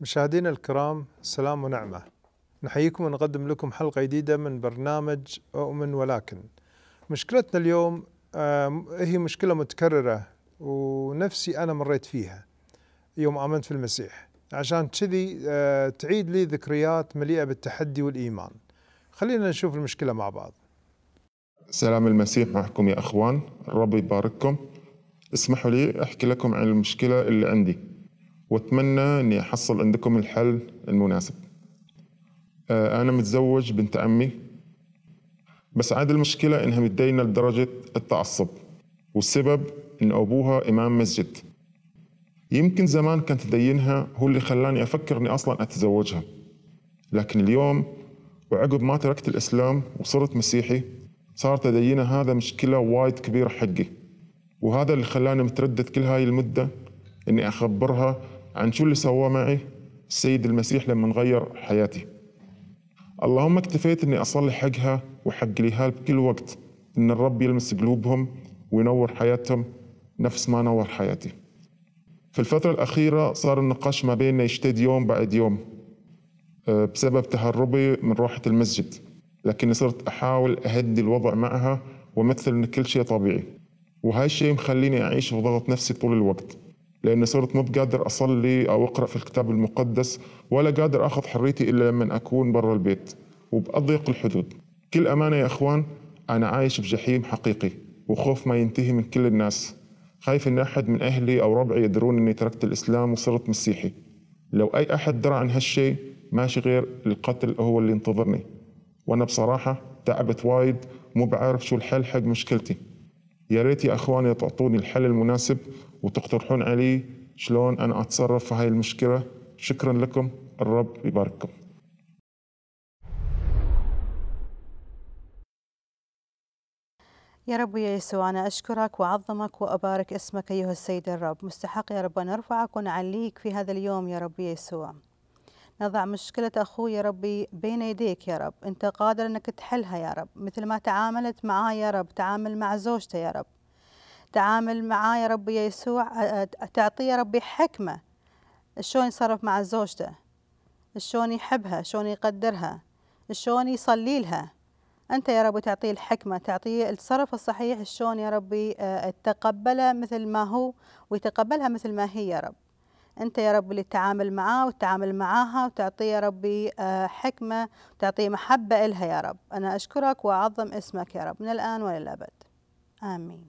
مشاهدينا الكرام سلام ونعمة نحييكم ونقدم لكم حلقة جديدة من برنامج أؤمن ولكن مشكلتنا اليوم هي مشكلة متكررة ونفسي أنا مريت فيها يوم آمنت في المسيح عشان كذي آه، تعيد لي ذكريات مليئة بالتحدي والإيمان خلينا نشوف المشكلة مع بعض سلام المسيح معكم يا أخوان الرب يبارككم اسمحوا لي أحكي لكم عن المشكلة اللي عندي واتمنى اني احصل عندكم الحل المناسب آه، انا متزوج بنت عمي بس عاد المشكله انها متدينه لدرجه التعصب والسبب ان ابوها امام مسجد يمكن زمان كان تدينها هو اللي خلاني افكر اني اصلا اتزوجها لكن اليوم وعقب ما تركت الاسلام وصرت مسيحي صار تدينها هذا مشكله وايد كبيره حقي وهذا اللي خلاني متردد كل هاي المده اني اخبرها عن شو اللي سواه معي السيد المسيح لما غير حياتي اللهم اكتفيت اني اصلي حقها وحق ليها بكل وقت ان الرب يلمس قلوبهم وينور حياتهم نفس ما نور حياتي في الفترة الأخيرة صار النقاش ما بيننا يشتد يوم بعد يوم آه، بسبب تهربي من روحة المسجد لكني صرت أحاول أهدي الوضع معها وأمثل إن كل شيء طبيعي الشيء مخليني أعيش في ضغط نفسي طول الوقت لأني صرت مو قادر أصلي أو أقرأ في الكتاب المقدس ولا قادر أخذ حريتي إلا لما أكون برا البيت وبأضيق الحدود كل أمانة يا إخوان أنا عايش بجحيم حقيقي وخوف ما ينتهي من كل الناس خايف إن أحد من أهلي أو ربعي يدرون إني تركت الإسلام وصرت مسيحي لو أي أحد درى عن هالشيء ماشي غير القتل هو اللي ينتظرني وأنا بصراحة تعبت وايد مو بعارف شو الحل حق مشكلتي يا ريت يا اخواني تعطوني الحل المناسب وتقترحون علي شلون انا اتصرف في هاي المشكله شكرا لكم الرب يبارككم يا رب يا يسوع أنا أشكرك وأعظمك وأبارك اسمك أيها السيد الرب مستحق يا رب أن أرفعك ونعليك في هذا اليوم يا رب يا يسوع نضع مشكلة أخوي يا ربي بين يديك يا رب أنت قادر أنك تحلها يا رب مثل ما تعاملت معاه يا رب تعامل مع زوجته يا رب تعامل معاه يا ربي يا يسوع تعطيه يا ربي حكمة شلون يتصرف مع زوجته شلون يحبها شلون يقدرها شلون يصلي لها أنت يا رب تعطيه الحكمة تعطيه التصرف الصحيح شلون يا ربي تقبله مثل ما هو ويتقبلها مثل ما هي يا رب أنت يا رب اللي تتعامل معاه وتتعامل معاها وتعطيه يا ربي آه، حكمة وتعطيه محبة إلها يا رب أنا أشكرك وأعظم اسمك يا رب من الآن وللأبد آمين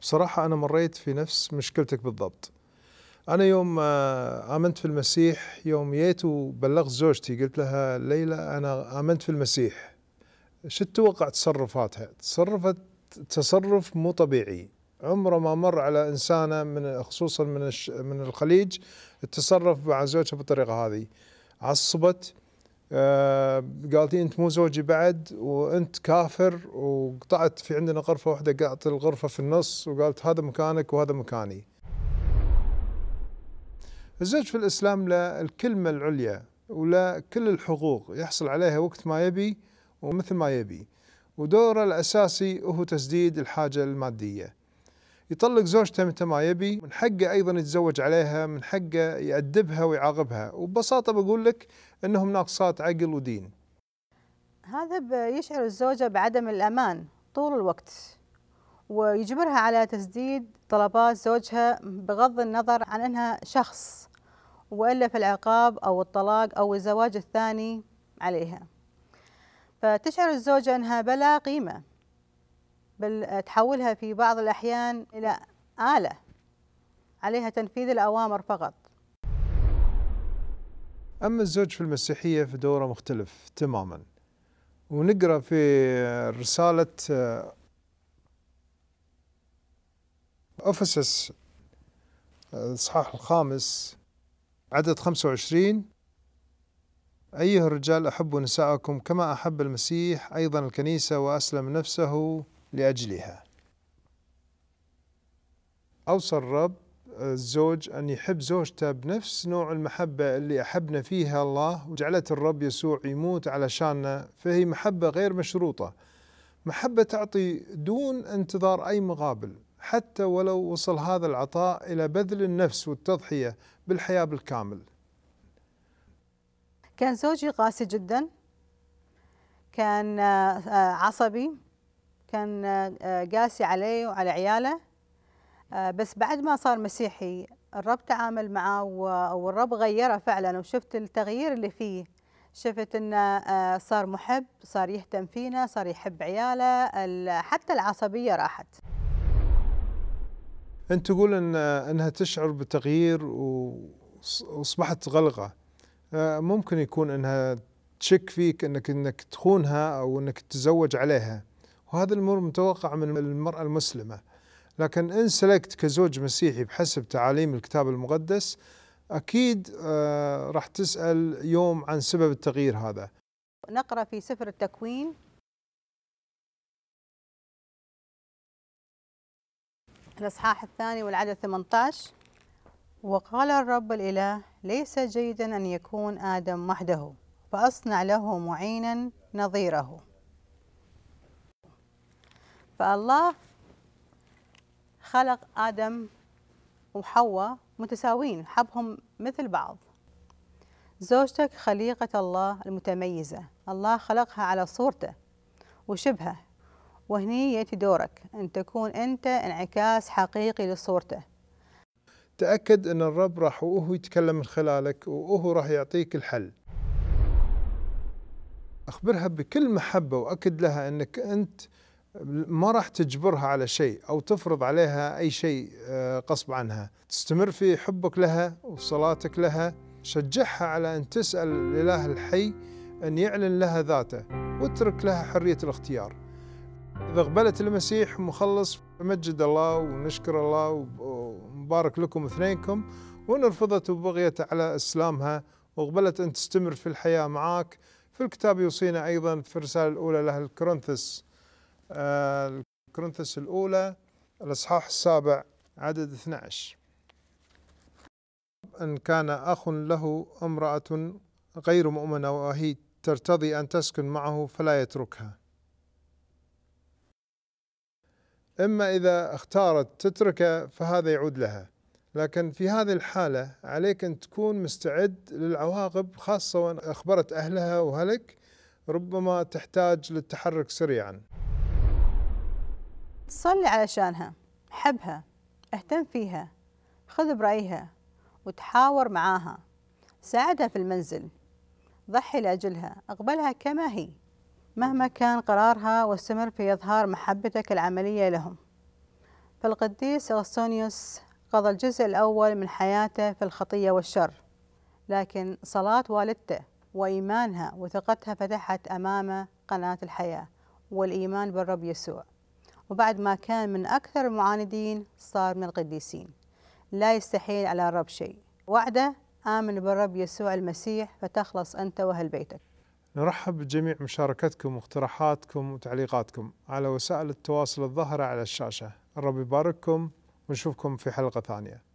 بصراحة أنا مريت في نفس مشكلتك بالضبط أنا يوم آه، آمنت في المسيح يوم جيت وبلغت زوجتي قلت لها ليلى أنا آمنت في المسيح شو تتوقع تصرفاتها تصرفت تصرف مو طبيعي عمره ما مر على انسانه من خصوصا من من الخليج تصرف مع زوجها بالطريقه هذه عصبت آه، قالت لي انت مو زوجي بعد وانت كافر وقطعت في عندنا غرفه واحده قطعت الغرفه في النص وقالت هذا مكانك وهذا مكاني. الزوج في الاسلام له الكلمه العليا ولا كل الحقوق يحصل عليها وقت ما يبي ومثل ما يبي ودوره الاساسي هو تسديد الحاجه الماديه. يطلق زوجته متى ما يبي من حقه أيضا يتزوج عليها من حقه يأدبها ويعاقبها وببساطة بقول لك أنهم ناقصات عقل ودين هذا يشعر الزوجة بعدم الأمان طول الوقت ويجبرها على تسديد طلبات زوجها بغض النظر عن أنها شخص وإلا في العقاب أو الطلاق أو الزواج الثاني عليها فتشعر الزوجة أنها بلا قيمة بل تحولها في بعض الأحيان إلى آلة عليها تنفيذ الأوامر فقط أما الزوج في المسيحية في دوره مختلف تماما ونقرأ في رسالة آه، أفسس آه، الإصحاح الخامس عدد 25 أيها الرجال أحبوا نساءكم كما أحب المسيح أيضا الكنيسة وأسلم نفسه لأجلها أوصى الرب آه، الزوج أن يحب زوجته بنفس نوع المحبة اللي أحبنا فيها الله وجعلت الرب يسوع يموت علشاننا فهي محبة غير مشروطة محبة تعطي دون انتظار أي مقابل حتى ولو وصل هذا العطاء إلى بذل النفس والتضحية بالحياة بالكامل كان زوجي قاسي جدا كان آه، آه، عصبي كان آه، قاسي علي وعلى عياله آه، بس بعد ما صار مسيحي الرب تعامل معاه والرب غيره فعلا وشفت التغيير اللي فيه شفت انه آه، صار محب صار يهتم فينا صار يحب عياله حتى العصبيه راحت انت تقول ان انها تشعر بتغيير واصبحت غلغه ممكن يكون انها تشك فيك انك انك تخونها او انك تتزوج عليها وهذا الأمر متوقع من المرأة المسلمة لكن إن سلكت كزوج مسيحي بحسب تعاليم الكتاب المقدس أكيد آه، راح تسأل يوم عن سبب التغيير هذا نقرأ في سفر التكوين الإصحاح الثاني والعدد 18 وقال الرب الإله ليس جيدا أن يكون آدم وحده فأصنع له معينا نظيره فالله خلق آدم وحواء متساويين حبهم مثل بعض زوجتك خليقة الله المتميزة الله خلقها على صورته وشبهه وهني يأتي دورك أن تكون أنت انعكاس حقيقي لصورته تأكد أن الرب راح وهو يتكلم من خلالك وهو راح يعطيك الحل أخبرها بكل محبة وأكد لها أنك أنت ما راح تجبرها على شيء او تفرض عليها اي شيء آه، غصب عنها تستمر في حبك لها وصلاتك لها شجعها على ان تسال الاله الحي ان يعلن لها ذاته واترك لها حريه الاختيار اذا قبلت المسيح مخلص مجد الله ونشكر الله ونبارك لكم اثنينكم وان رفضت وبغيت على اسلامها وقبلت ان تستمر في الحياه معك في الكتاب يوصينا ايضا في الرساله الاولى لاهل كورنثس الكورنثس الأولى الإصحاح السابع عدد 12 إن كان أخ له امرأة غير مؤمنة وهي ترتضي أن تسكن معه فلا يتركها إما إذا اختارت تتركه فهذا يعود لها لكن في هذه الحالة عليك أن تكون مستعد للعواقب خاصة وأن أخبرت أهلها وهلك ربما تحتاج للتحرك سريعا صلي علشانها حبها اهتم فيها خذ برأيها وتحاور معاها ساعدها في المنزل ضحي لأجلها أقبلها كما هي مهما كان قرارها واستمر في إظهار محبتك العملية لهم فالقديس أغسطونيوس قضى الجزء الأول من حياته في الخطية والشر لكن صلاة والدته وإيمانها وثقتها فتحت أمامه قناة الحياة والإيمان بالرب يسوع وبعد ما كان من أكثر المعاندين صار من القديسين لا يستحيل على الرب شيء وعده آمن بالرب يسوع المسيح فتخلص أنت وأهل بيتك نرحب بجميع مشاركتكم واقتراحاتكم وتعليقاتكم على وسائل التواصل الظاهرة على الشاشة الرب يبارككم ونشوفكم في حلقة ثانية